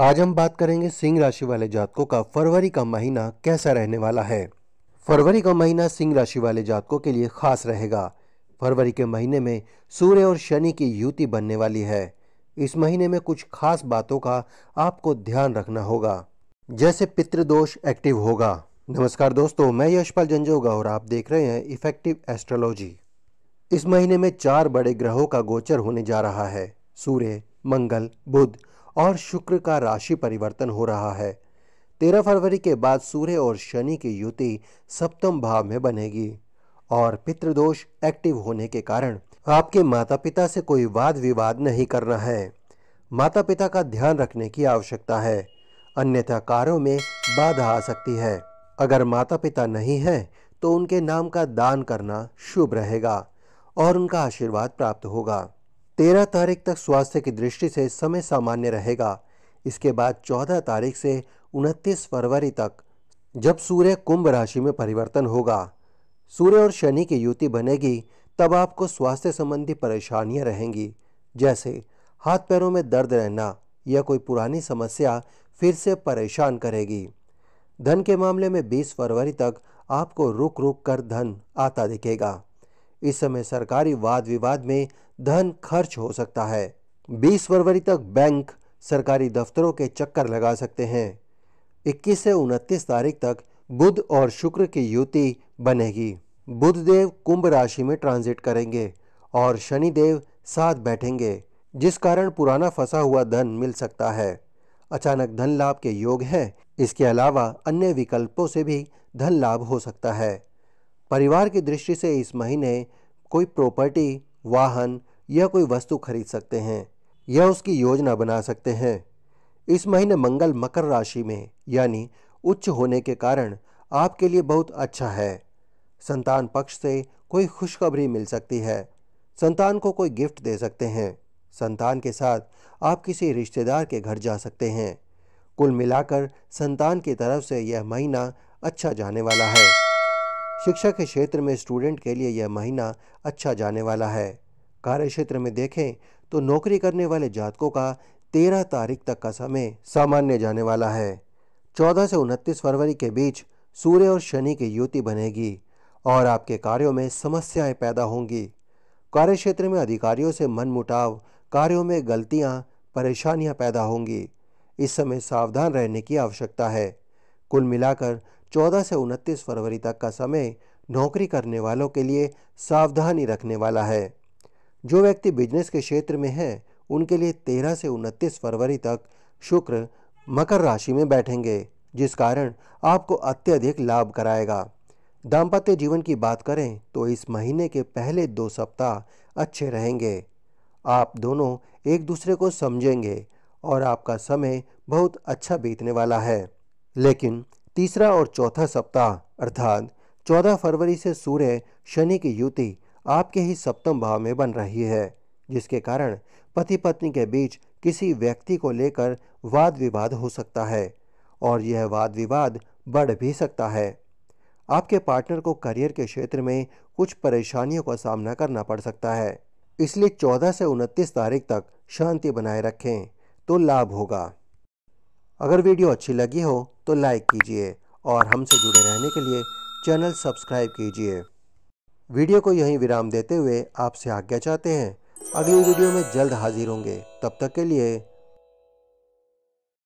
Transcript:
आज हम बात करेंगे सिंह राशि वाले जातकों का फरवरी का महीना कैसा रहने वाला है फरवरी का महीना सिंह राशि वाले जातकों के लिए खास रहेगा फरवरी के महीने में सूर्य और शनि की युति बनने वाली है इस महीने में कुछ खास बातों का आपको ध्यान रखना होगा जैसे पितृदोष एक्टिव होगा नमस्कार दोस्तों मैं यशपाल जंजोगा और आप देख रहे हैं इफेक्टिव एस्ट्रोलॉजी इस महीने में चार बड़े ग्रहों का गोचर होने जा रहा है सूर्य मंगल बुध और शुक्र का राशि परिवर्तन हो रहा है तेरह फरवरी के बाद सूर्य और शनि की युति सप्तम भाव में बनेगी और पितृदोष एक्टिव होने के कारण आपके माता पिता से कोई वाद विवाद नहीं करना है माता पिता का ध्यान रखने की आवश्यकता है अन्यथा कार्यों में बाधा आ सकती है अगर माता पिता नहीं है तो उनके नाम का दान करना शुभ रहेगा और उनका आशीर्वाद प्राप्त होगा तेरह तारीख तक स्वास्थ्य की दृष्टि से समय सामान्य रहेगा इसके बाद चौदह तारीख से उनतीस फरवरी तक जब सूर्य कुंभ राशि में परिवर्तन होगा सूर्य और शनि की युति बनेगी तब आपको स्वास्थ्य संबंधी परेशानियां रहेंगी जैसे हाथ पैरों में दर्द रहना या कोई पुरानी समस्या फिर से परेशान करेगी धन के मामले में 20 फरवरी तक आपको रुक रुक कर धन आता दिखेगा इस समय सरकारी वाद विवाद में धन खर्च हो सकता है 20 फरवरी तक बैंक सरकारी दफ्तरों के चक्कर लगा सकते हैं 21 से 29 तारीख तक बुध और शुक्र की युति बनेगी बुध देव कुंभ राशि में ट्रांजिट करेंगे और शनि देव साथ बैठेंगे जिस कारण पुराना फंसा हुआ धन मिल सकता है अचानक धन लाभ के योग हैं इसके अलावा अन्य विकल्पों से भी धन लाभ हो सकता है परिवार की दृष्टि से इस महीने कोई प्रॉपर्टी वाहन या कोई वस्तु खरीद सकते हैं या उसकी योजना बना सकते हैं इस महीने मंगल मकर राशि में यानी उच्च होने के कारण आपके लिए बहुत अच्छा है संतान पक्ष से कोई खुशखबरी मिल सकती है संतान को कोई गिफ्ट दे सकते हैं संतान के साथ आप किसी रिश्तेदार के घर जा सकते हैं कुल मिलाकर संतान की तरफ से यह महीना अच्छा जाने वाला है शिक्षा के क्षेत्र में स्टूडेंट के लिए यह महीना अच्छा जाने वाला है कार्य क्षेत्र में देखें तो नौकरी करने वाले जातकों का तेरह तारीख तक का समय सामान्य जाने वाला है चौदह से उनतीस फरवरी के बीच सूर्य और शनि की युति बनेगी और आपके कार्यों में समस्याएं पैदा होंगी कार्य क्षेत्र में अधिकारियों से मनमुटाव कार्यों में गलतियां, परेशानियां पैदा होंगी इस समय सावधान रहने की आवश्यकता है कुल मिलाकर 14 से 29 फरवरी तक का समय नौकरी करने वालों के लिए सावधानी रखने वाला है जो व्यक्ति बिजनेस के क्षेत्र में है उनके लिए 13 से 29 फरवरी तक शुक्र मकर राशि में बैठेंगे जिस कारण आपको अत्यधिक लाभ कराएगा दाम्पत्य जीवन की बात करें तो इस महीने के पहले दो सप्ताह अच्छे रहेंगे आप दोनों एक दूसरे को समझेंगे और आपका समय बहुत अच्छा बीतने वाला है लेकिन तीसरा और चौथा सप्ताह अर्थात 14 फरवरी से सूर्य शनि की युति आपके ही सप्तम भाव में बन रही है जिसके कारण पति पत्नी के बीच किसी व्यक्ति को लेकर वाद विवाद हो सकता है और यह वाद विवाद बढ़ भी सकता है आपके पार्टनर को करियर के क्षेत्र में कुछ परेशानियों का सामना करना पड़ सकता है इसलिए 14 से 29 तारीख तक शांति बनाए रखें तो लाभ होगा अगर वीडियो अच्छी लगी हो तो लाइक कीजिए और हमसे जुड़े रहने के लिए चैनल सब्सक्राइब कीजिए वीडियो को यहीं विराम देते हुए आपसे आज्ञा चाहते हैं अगली वीडियो में जल्द हाजिर होंगे तब तक के लिए